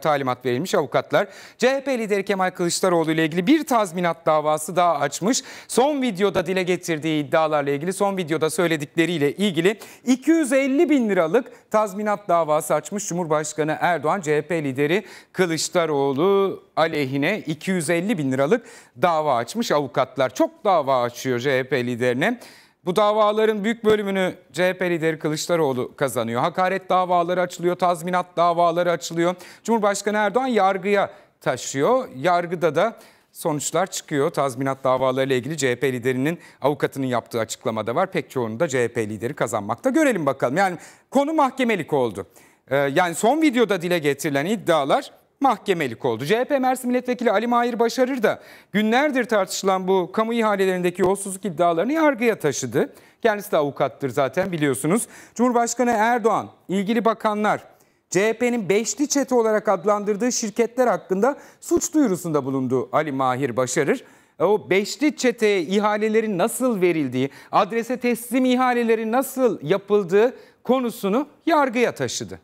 talimat verilmiş avukatlar. CHP lideri Kemal Kılıçdaroğlu ile ilgili bir tazminat davası daha açmış. Son videoda dile getirdiği iddialarla ilgili son videoda söyledikleriyle ilgili 250 bin liralık tazminat davası açmış. Cumhurbaşkanı Erdoğan CHP lideri Kılıçdaroğlu aleyhine 250 bin liralık dava açmış avukatlar. Çok dava açıyor CHP liderine. Bu davaların büyük bölümünü CHP lideri Kılıçdaroğlu kazanıyor. Hakaret davaları açılıyor, tazminat davaları açılıyor. Cumhurbaşkanı Erdoğan yargıya taşıyor. Yargıda da sonuçlar çıkıyor. Tazminat davalarıyla ilgili CHP liderinin avukatının yaptığı açıklamada var. Pek çoğunu da CHP lideri kazanmakta. Görelim bakalım. Yani konu mahkemelik oldu. Ee, yani son videoda dile getirilen iddialar mahkemelik oldu. CHP Mersin Milletvekili Ali Mahir Başarır da günlerdir tartışılan bu kamu ihalelerindeki yolsuzluk iddialarını yargıya taşıdı. Kendisi de avukattır zaten biliyorsunuz. Cumhurbaşkanı Erdoğan, ilgili bakanlar, CHP'nin beşli çete olarak adlandırdığı şirketler hakkında suç duyurusunda bulundu Ali Mahir Başarır. E, o beşli çeteye ihalelerin nasıl verildiği, adrese teslim ihaleleri nasıl yapıldığı konusunu yargıya taşıdı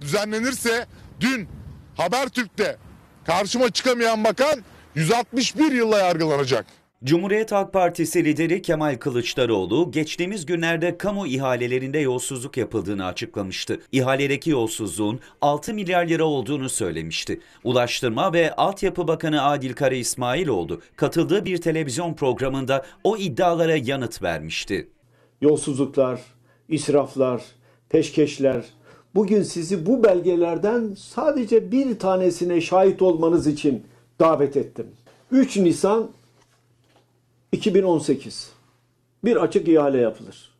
düzenlenirse dün Habertürk'te karşıma çıkamayan bakan 161 yılla yargılanacak. Cumhuriyet Halk Partisi lideri Kemal Kılıçdaroğlu geçtiğimiz günlerde kamu ihalelerinde yolsuzluk yapıldığını açıklamıştı. İhaledeki yolsuzluğun 6 milyar lira olduğunu söylemişti. Ulaştırma ve Altyapı Bakanı Adil Kara İsmailoğlu katıldığı bir televizyon programında o iddialara yanıt vermişti. Yolsuzluklar, israflar, peşkeşler, bugün sizi bu belgelerden sadece bir tanesine şahit olmanız için davet ettim. 3 Nisan 2018 bir açık ihale yapılır.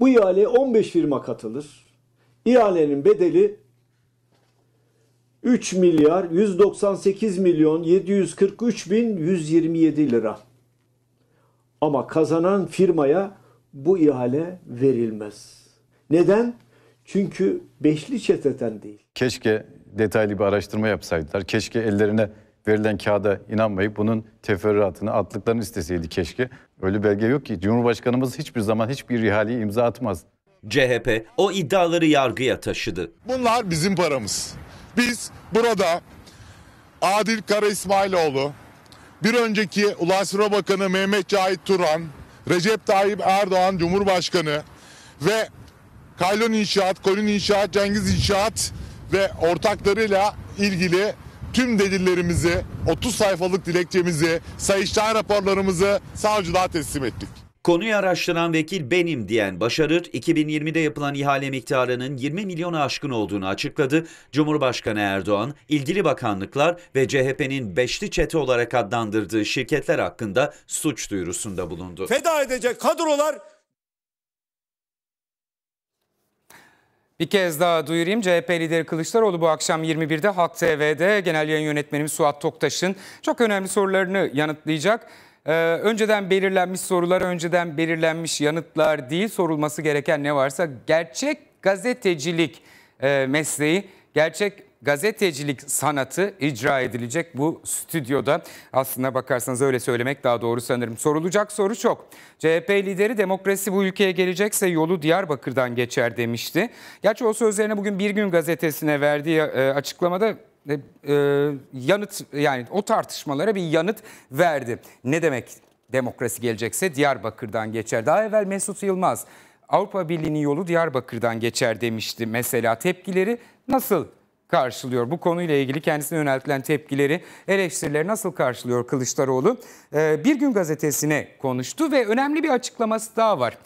Bu ihaleye 15 firma katılır. İhalenin bedeli 3 milyar 198 milyon 743 bin 127 lira. Ama kazanan firmaya bu ihale verilmez. Neden? Çünkü beşli çeteten değil. Keşke detaylı bir araştırma yapsaydılar. Keşke ellerine verilen kağıda inanmayıp bunun teferruatını, atlıklarını isteseydi keşke. Öyle belge yok ki. Cumhurbaşkanımız hiçbir zaman hiçbir ihaleye imza atmaz. CHP o iddiaları yargıya taşıdı. Bunlar bizim paramız. Biz burada Adil Kara İsmailoğlu, bir önceki Ulaştırma Bakanı Mehmet Cahit Turan, Recep Tayyip Erdoğan Cumhurbaşkanı ve Kaylon İnşaat, Kolin İnşaat, Cengiz İnşaat ve ortaklarıyla ilgili tüm delillerimizi, 30 sayfalık dilekçemizi, Sayıştay raporlarımızı savcılığa teslim ettik. Konuyu araştıran vekil benim diyen Başarır, 2020'de yapılan ihale miktarının 20 milyona aşkın olduğunu açıkladı. Cumhurbaşkanı Erdoğan, ilgili bakanlıklar ve CHP'nin beşli çete olarak adlandırdığı şirketler hakkında suç duyurusunda bulundu. Feda edecek kadrolar Bir kez daha duyurayım. CHP lideri Kılıçdaroğlu bu akşam 21'de Halk TV'de genel yayın yönetmenimiz Suat Toktaş'ın çok önemli sorularını yanıtlayacak. Ee, önceden belirlenmiş sorular, önceden belirlenmiş yanıtlar değil sorulması gereken ne varsa gerçek gazetecilik e, mesleği, gerçek gazetecilik sanatı icra edilecek bu stüdyoda. Aslına bakarsanız öyle söylemek daha doğru sanırım. Sorulacak soru çok. CHP lideri demokrasi bu ülkeye gelecekse yolu Diyarbakır'dan geçer demişti. Gerçi o sözlerine bugün Bir Gün gazetesine verdiği e, açıklamada e, e, yanıt yani o tartışmalara bir yanıt verdi. Ne demek demokrasi gelecekse Diyarbakır'dan geçer. Daha evvel Mesut Yılmaz Avrupa Birliği'nin yolu Diyarbakır'dan geçer demişti. Mesela tepkileri nasıl karşılıyor? Bu konuyla ilgili kendisine yöneltilen tepkileri, eleştirileri nasıl karşılıyor Kılıçdaroğlu? Ee, bir gün gazetesine konuştu ve önemli bir açıklaması daha var.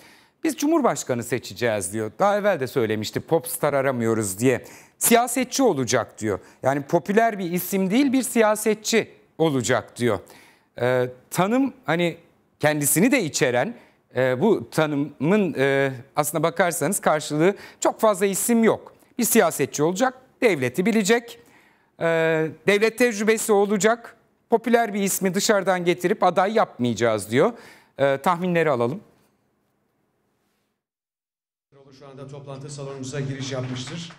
Biz Cumhurbaşkanı seçeceğiz diyor. Daha evvel de söylemişti popstar aramıyoruz diye. Siyasetçi olacak diyor. Yani popüler bir isim değil bir siyasetçi olacak diyor. Ee, tanım hani kendisini de içeren e, bu tanımın e, aslına bakarsanız karşılığı çok fazla isim yok. Bir siyasetçi olacak devleti bilecek, ee, devlet tecrübesi olacak, popüler bir ismi dışarıdan getirip aday yapmayacağız diyor. Ee, tahminleri alalım. Şu anda toplantı salonumuza giriş yapmıştır.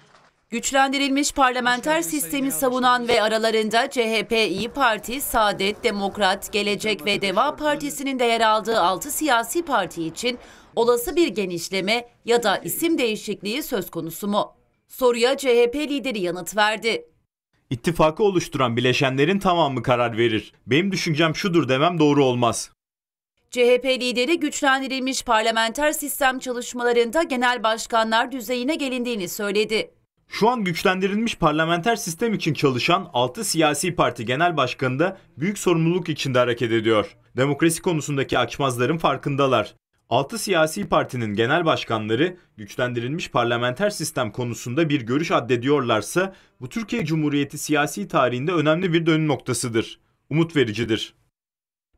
Güçlendirilmiş parlamenter sistemi savunan ve aralarında CHP, İyi Parti, Saadet, Demokrat, Gelecek ve Deva Partisi'nin de yer aldığı 6 siyasi parti için olası bir genişleme ya da isim değişikliği söz konusu mu? Soruya CHP lideri yanıt verdi. İttifakı oluşturan bileşenlerin tamamı karar verir. Benim düşüncem şudur demem doğru olmaz. CHP lideri güçlendirilmiş parlamenter sistem çalışmalarında genel başkanlar düzeyine gelindiğini söyledi. Şu an güçlendirilmiş parlamenter sistem için çalışan 6 siyasi parti genel başkanı da büyük sorumluluk içinde hareket ediyor. Demokrasi konusundaki açmazların farkındalar. 6 siyasi partinin genel başkanları güçlendirilmiş parlamenter sistem konusunda bir görüş addediyorlarsa bu Türkiye Cumhuriyeti siyasi tarihinde önemli bir dönüm noktasıdır. Umut vericidir.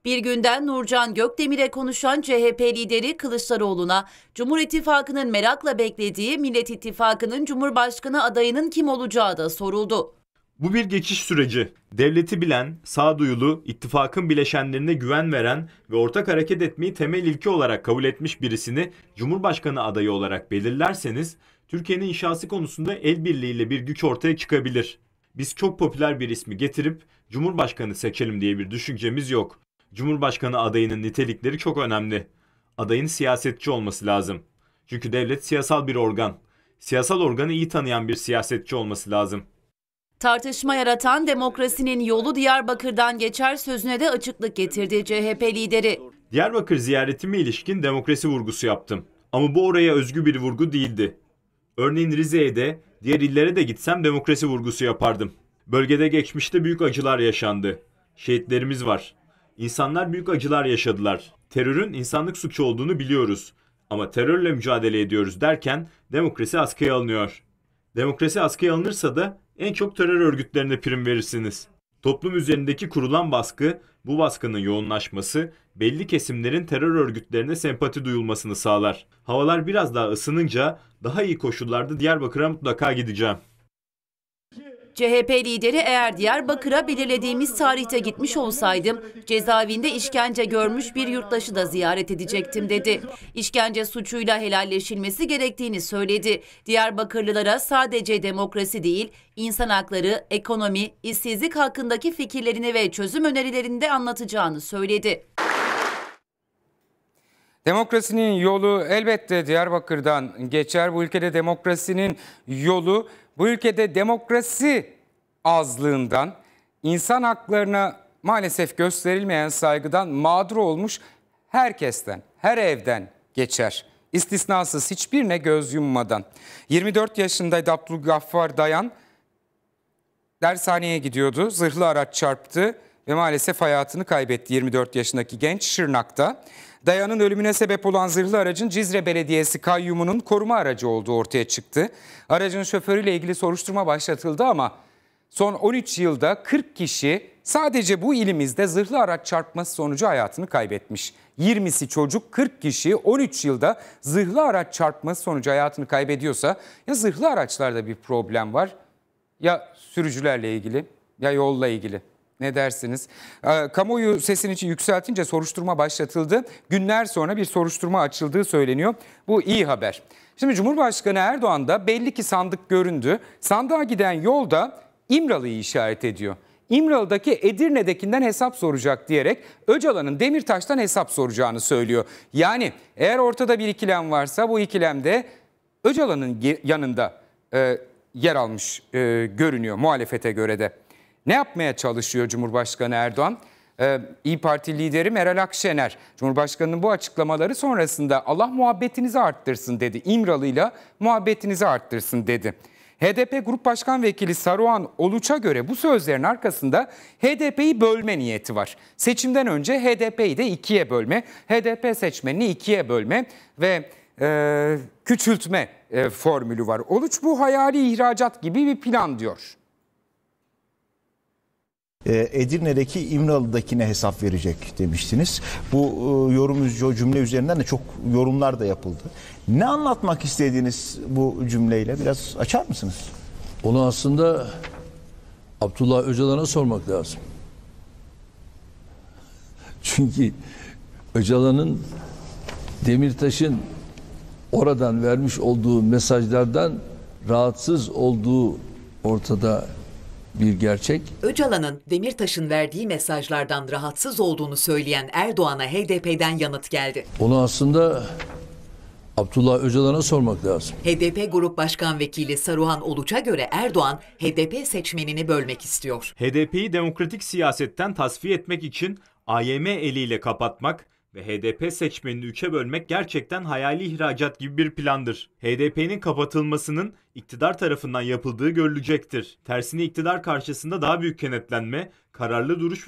Bir günden Nurcan Gökdemir'e konuşan CHP lideri Kılıçdaroğlu'na Cumhur İttifakı'nın merakla beklediği Millet İttifakı'nın Cumhurbaşkanı adayının kim olacağı da soruldu. Bu bir geçiş süreci. Devleti bilen, sağduyulu, ittifakın bileşenlerine güven veren ve ortak hareket etmeyi temel ilke olarak kabul etmiş birisini Cumhurbaşkanı adayı olarak belirlerseniz Türkiye'nin inşası konusunda el birliğiyle bir güç ortaya çıkabilir. Biz çok popüler bir ismi getirip Cumhurbaşkanı seçelim diye bir düşüncemiz yok. Cumhurbaşkanı adayının nitelikleri çok önemli. Adayın siyasetçi olması lazım. Çünkü devlet siyasal bir organ. Siyasal organı iyi tanıyan bir siyasetçi olması lazım. Tartışma yaratan demokrasinin yolu Diyarbakır'dan geçer sözüne de açıklık getirdi CHP lideri. Diyarbakır ziyaretime ilişkin demokrasi vurgusu yaptım. Ama bu oraya özgü bir vurgu değildi. Örneğin Rize'ye de, diğer illere de gitsem demokrasi vurgusu yapardım. Bölgede geçmişte büyük acılar yaşandı. Şehitlerimiz var. İnsanlar büyük acılar yaşadılar. Terörün insanlık suçu olduğunu biliyoruz. Ama terörle mücadele ediyoruz derken demokrasi askıya alınıyor. Demokrasi askıya alınırsa da en çok terör örgütlerine prim verirsiniz. Toplum üzerindeki kurulan baskı, bu baskının yoğunlaşması belli kesimlerin terör örgütlerine sempati duyulmasını sağlar. Havalar biraz daha ısınınca daha iyi koşullarda Diyarbakır'a mutlaka gideceğim. CHP lideri eğer Diyarbakır'a belirlediğimiz tarihte gitmiş olsaydım cezaevinde işkence görmüş bir yurttaşı da ziyaret edecektim dedi. İşkence suçuyla helalleşilmesi gerektiğini söyledi. Diyarbakırlılara sadece demokrasi değil insan hakları, ekonomi, işsizlik hakkındaki fikirlerini ve çözüm önerilerini de anlatacağını söyledi. Demokrasinin yolu elbette Diyarbakır'dan geçer. Bu ülkede demokrasinin yolu bu ülkede demokrasi azlığından, insan haklarına maalesef gösterilmeyen saygıdan mağdur olmuş herkesten, her evden geçer. İstisnasız hiçbirine göz yummadan. 24 yaşındaydı Abdülgaffar Dayan. Dershaneye gidiyordu. Zırhlı araç çarptı ve maalesef hayatını kaybetti 24 yaşındaki genç Şırnak'ta. Dayan'ın ölümüne sebep olan zırhlı aracın Cizre Belediyesi kayyumunun koruma aracı olduğu ortaya çıktı. Aracın şoförüyle ilgili soruşturma başlatıldı ama son 13 yılda 40 kişi sadece bu ilimizde zırhlı araç çarpması sonucu hayatını kaybetmiş. 20'si çocuk 40 kişi 13 yılda zırhlı araç çarpması sonucu hayatını kaybediyorsa ya zırhlı araçlarda bir problem var ya sürücülerle ilgili ya yolla ilgili. Ne dersiniz? Ee, kamuoyu sesini yükseltince soruşturma başlatıldı. Günler sonra bir soruşturma açıldığı söyleniyor. Bu iyi haber. Şimdi Cumhurbaşkanı Erdoğan da belli ki sandık göründü. Sandığa giden yolda İmralı'yı işaret ediyor. İmralı'daki Edirne'dekinden hesap soracak diyerek Öcalan'ın Demirtaş'tan hesap soracağını söylüyor. Yani eğer ortada bir ikilem varsa bu ikilemde Öcalan'ın yanında e, yer almış e, görünüyor muhalefete göre de. Ne yapmaya çalışıyor Cumhurbaşkanı Erdoğan? Ee, İyi Parti lideri Meral Akşener, Cumhurbaşkanı'nın bu açıklamaları sonrasında Allah muhabbetinizi arttırsın dedi. İmralı'yla muhabbetinizi arttırsın dedi. HDP Grup Başkan Vekili Saruhan Oluç'a göre bu sözlerin arkasında HDP'yi bölme niyeti var. Seçimden önce HDP'yi de ikiye bölme, HDP seçmenini ikiye bölme ve e, küçültme e, formülü var. Oluç bu hayali ihracat gibi bir plan diyor. Ee, Edirne'deki İmralı'dakine hesap verecek demiştiniz. Bu e, yorum cümle üzerinden de çok yorumlar da yapıldı. Ne anlatmak istediğiniz bu cümleyle biraz açar mısınız? Onu aslında Abdullah Öcalan'a sormak lazım. Çünkü Öcalan'ın Demirtaş'ın oradan vermiş olduğu mesajlardan rahatsız olduğu ortada bir gerçek. Öcalan'ın Demirtaş'ın verdiği mesajlardan rahatsız olduğunu söyleyen Erdoğan'a HDP'den yanıt geldi. Onu aslında Abdullah Öcalan'a sormak lazım. HDP Grup Başkan Vekili Saruhan Oluç'a göre Erdoğan HDP seçmenini bölmek istiyor. HDP'yi demokratik siyasetten tasfiye etmek için AYM eliyle kapatmak ve HDP seçmenini üçe bölmek gerçekten hayali ihracat gibi bir plandır. HDP'nin kapatılmasının iktidar tarafından yapıldığı görülecektir. Tersine iktidar karşısında daha büyük kenetlenme, kararlı duruş ve